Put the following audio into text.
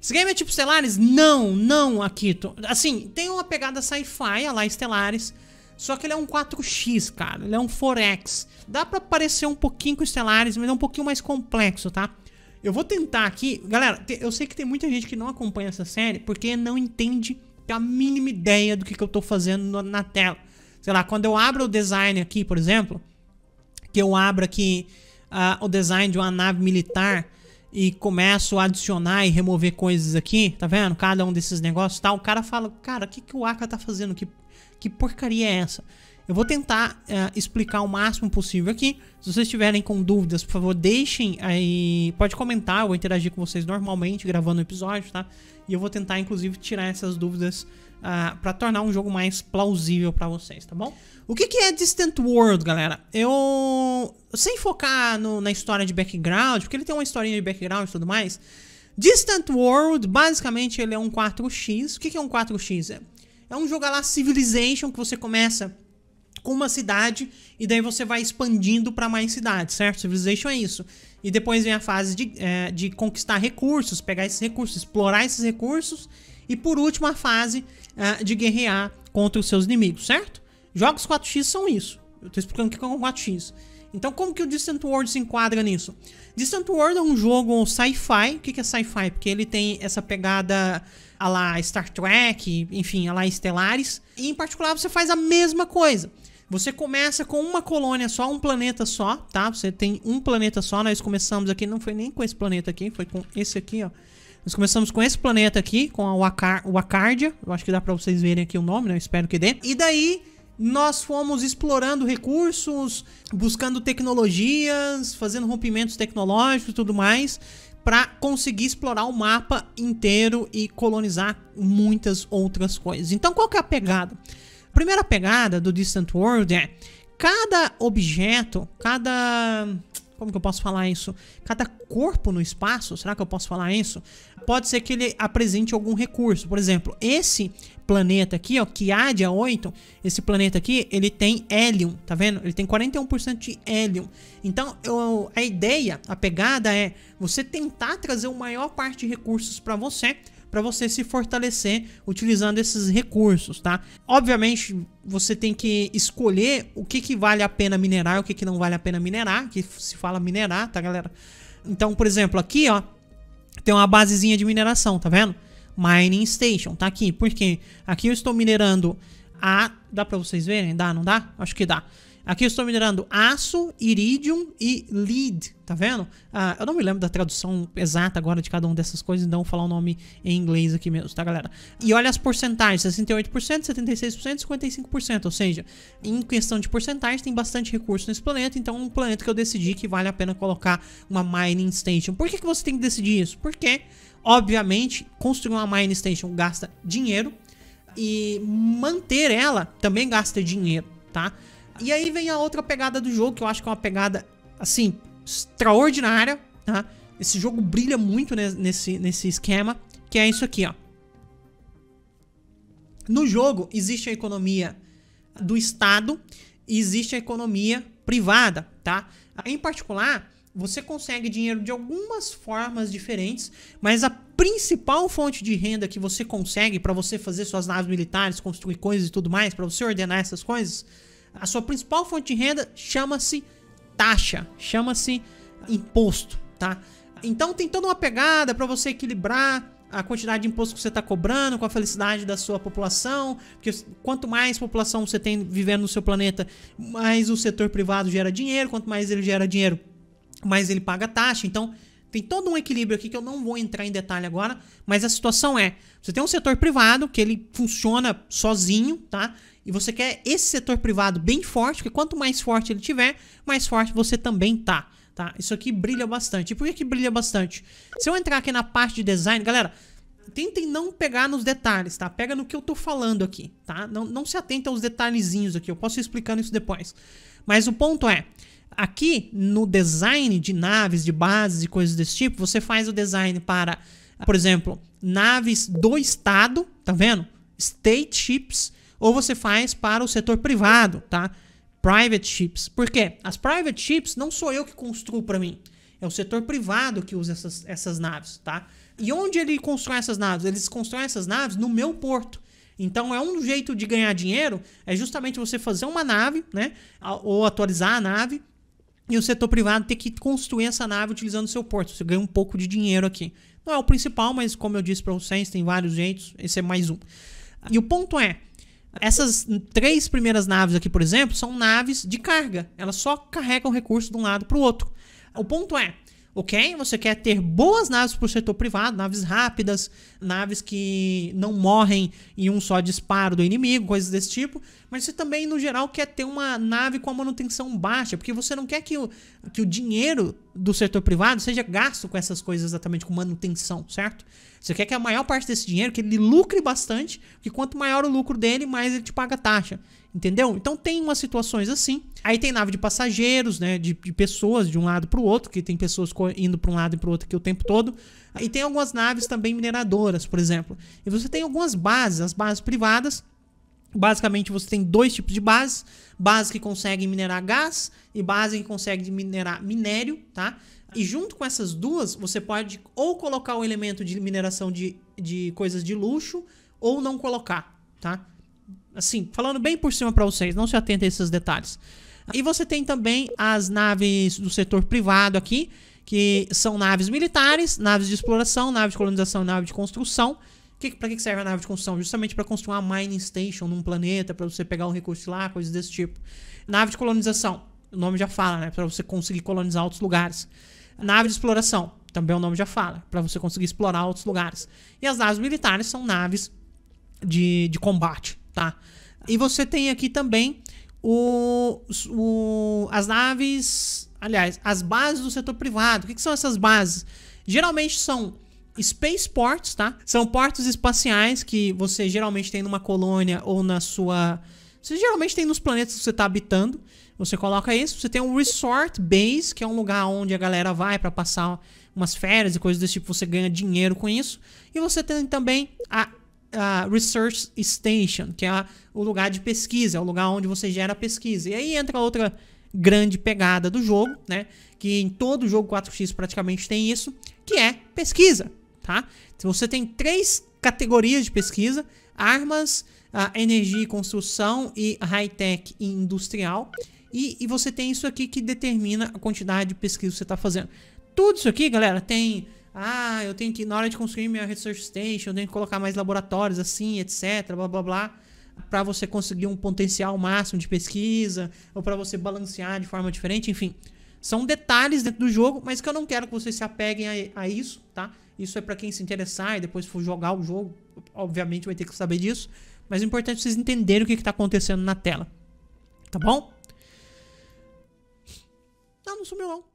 Esse game é tipo Stellaris? Não, não, Akito. Assim, tem uma pegada sci-fi, a lá Stellaris, só que ele é um 4x, cara. Ele é um 4x. Dá pra parecer um pouquinho com Stellaris, mas é um pouquinho mais complexo, tá? Eu vou tentar aqui... Galera, eu sei que tem muita gente que não acompanha essa série porque não entende a mínima ideia do que, que eu tô fazendo na tela. Sei lá, quando eu abro o design aqui, por exemplo, que eu abro aqui o design de uma nave militar e começo a adicionar e remover coisas aqui, tá vendo? Cada um desses negócios tal. Tá? O cara fala, cara, o que, que o Aka tá fazendo? Que, que porcaria é essa? Eu vou tentar eh, explicar o máximo possível aqui. Se vocês tiverem com dúvidas, por favor, deixem aí. Pode comentar, eu vou interagir com vocês normalmente, gravando o episódio, tá? E eu vou tentar, inclusive, tirar essas dúvidas uh, ah, para tornar um jogo mais plausível para vocês, tá bom? O que, que, é Distant World, galera? Eu. Sem focar no, na história de background, porque ele tem uma historinha de background e tudo mais. Distant World, basicamente, ele é um 4x. O que, que é um 4x? É, é um jogo lá Civilization que você começa com uma cidade e daí você vai expandindo para mais cidades, certo? Civilization é isso. E depois vem a fase de, é, de conquistar recursos, pegar esses recursos, explorar esses recursos. E por último, a fase é, de guerrear contra os seus inimigos, certo? Jogos 4x são isso. Eu tô explicando o que é um 4x. Então, como que o Distant World se enquadra nisso? Distant World é um jogo sci-fi. O que, que é sci-fi? Porque ele tem essa pegada a lá Star Trek, enfim, a lá Estelares. E em particular, você faz a mesma coisa. Você começa com uma colônia só, um planeta só, tá? Você tem um planeta só, nós começamos aqui, não foi nem com esse planeta aqui, foi com esse aqui, ó. Nós começamos com esse planeta aqui, com a Wakar Wakardia, eu acho que dá pra vocês verem aqui o nome, né? Eu espero que dê. E daí, nós fomos explorando recursos, buscando tecnologias, fazendo rompimentos tecnológicos e tudo mais para conseguir explorar o mapa inteiro e colonizar muitas outras coisas. Então, qual que é a pegada? primeira pegada do Distant World é cada objeto, cada como que eu posso falar isso? Cada corpo no espaço, será que eu posso falar isso? Pode ser que ele apresente algum recurso. Por exemplo, esse planeta aqui, ó, Kiadia 8, esse planeta aqui, ele tem hélium, tá vendo? Ele tem 41% de hélium. Então, eu, a ideia, a pegada é você tentar trazer o maior parte de recursos para você para você se fortalecer utilizando esses recursos, tá? Obviamente, você tem que escolher o que, que vale a pena minerar e o que, que não vale a pena minerar, que se fala minerar, tá, galera? Então, por exemplo, aqui, ó, tem uma basezinha de mineração, tá vendo? Mining Station, tá aqui. Por quê? Aqui eu estou minerando a... Dá pra vocês verem? Dá, não dá? Acho que dá. Aqui eu estou minerando aço, iridium e lead, tá vendo? Ah, eu não me lembro da tradução exata agora de cada uma dessas coisas, então vou falar o nome em inglês aqui mesmo, tá galera? E olha as porcentagens, 68%, 76% 55%, ou seja, em questão de porcentagem tem bastante recurso nesse planeta, então é um planeta que eu decidi que vale a pena colocar uma mining station. Por que, que você tem que decidir isso? Porque, obviamente, construir uma mining station gasta dinheiro e manter ela também gasta dinheiro, tá? E aí vem a outra pegada do jogo, que eu acho que é uma pegada, assim, extraordinária, tá? Esse jogo brilha muito nesse, nesse esquema, que é isso aqui, ó. No jogo existe a economia do Estado e existe a economia privada, tá? Em particular, você consegue dinheiro de algumas formas diferentes, mas a principal fonte de renda que você consegue para você fazer suas naves militares, construir coisas e tudo mais, para você ordenar essas coisas, a sua principal fonte de renda chama-se taxa, chama-se imposto, tá? Então tem toda uma pegada para você equilibrar a quantidade de imposto que você está cobrando com a felicidade da sua população, porque quanto mais população você tem vivendo no seu planeta, mais o setor privado gera dinheiro, quanto mais ele gera dinheiro, mais ele paga taxa. Então tem todo um equilíbrio aqui que eu não vou entrar em detalhe agora, mas a situação é: você tem um setor privado que ele funciona sozinho, tá? E você quer esse setor privado bem forte, porque quanto mais forte ele tiver, mais forte você também tá, tá? Isso aqui brilha bastante. E por que, que brilha bastante? Se eu entrar aqui na parte de design, galera, tentem não pegar nos detalhes, tá? Pega no que eu tô falando aqui, tá? Não, não se atente aos detalhezinhos aqui, eu posso ir explicando isso depois. Mas o ponto é, aqui no design de naves, de bases e coisas desse tipo, você faz o design para, por exemplo, naves do Estado, tá vendo? State ships, ou você faz para o setor privado, tá? Private ships. Por quê? As private ships não sou eu que construo para mim. É o setor privado que usa essas, essas naves, tá? E onde ele constrói essas naves? Eles constroem essas naves no meu porto. Então é um jeito de ganhar dinheiro, é justamente você fazer uma nave, né? Ou atualizar a nave e o setor privado ter que construir essa nave utilizando o seu porto. Você ganha um pouco de dinheiro aqui. Não é o principal, mas como eu disse para vocês, tem vários jeitos, esse é mais um. E o ponto é, essas três primeiras naves aqui, por exemplo, são naves de carga. Elas só carregam recurso de um lado para o outro. O ponto é, ok? Você quer ter boas naves para o setor privado, naves rápidas, naves que não morrem em um só disparo do inimigo, coisas desse tipo. Mas você também, no geral, quer ter uma nave com a manutenção baixa, porque você não quer que o, que o dinheiro do setor privado seja gasto com essas coisas exatamente, com manutenção, certo? Você quer que a maior parte desse dinheiro, que ele lucre bastante, porque quanto maior o lucro dele, mais ele te paga taxa. Entendeu? Então tem umas situações assim. Aí tem nave de passageiros, né? De, de pessoas de um lado para o outro, que tem pessoas indo para um lado e para o outro aqui o tempo todo. Aí tem algumas naves também mineradoras, por exemplo. E você tem algumas bases, as bases privadas, Basicamente, você tem dois tipos de bases: bases que conseguem minerar gás e bases que conseguem minerar minério, tá? E junto com essas duas, você pode ou colocar o elemento de mineração de, de coisas de luxo ou não colocar, tá? Assim, falando bem por cima para vocês, não se atentem a esses detalhes. E você tem também as naves do setor privado aqui, que são naves militares, naves de exploração, nave de colonização e nave de construção. Que, pra que serve a nave de construção? Justamente para construir uma mining station num planeta, para você pegar um recurso lá, coisas desse tipo. Nave de colonização, o nome já fala, né? Para você conseguir colonizar outros lugares. Nave de exploração, também o nome já fala, para você conseguir explorar outros lugares. E as naves militares são naves de, de combate, tá? E você tem aqui também o, o, as naves, aliás, as bases do setor privado. O que, que são essas bases? Geralmente são spaceports, tá? São portos espaciais que você geralmente tem numa colônia ou na sua... Você geralmente tem nos planetas que você está habitando. Você coloca isso. Você tem um resort base, que é um lugar onde a galera vai para passar umas férias e coisas desse tipo. Você ganha dinheiro com isso. E você tem também a, a research station, que é a, o lugar de pesquisa, é o lugar onde você gera pesquisa. E aí entra outra grande pegada do jogo, né? Que em todo jogo 4x praticamente tem isso, que é pesquisa tá? Então, você tem três categorias de pesquisa, armas, energia e construção e high-tech e industrial. E, e, você tem isso aqui que determina a quantidade de pesquisa que você está fazendo. Tudo isso aqui, galera, tem... Ah, eu tenho que, na hora de construir minha research station, eu tenho que colocar mais laboratórios assim, etc, blá blá blá para você conseguir um potencial máximo de pesquisa ou para você balancear de forma diferente, enfim. São detalhes dentro do jogo, mas que eu não quero que vocês se apeguem a, a, isso, tá? Isso é para quem se interessar e depois for jogar o jogo, obviamente vai ter que saber disso. Mas é importante vocês entenderem o que está acontecendo na tela. Tá bom? Não, não sumiu não.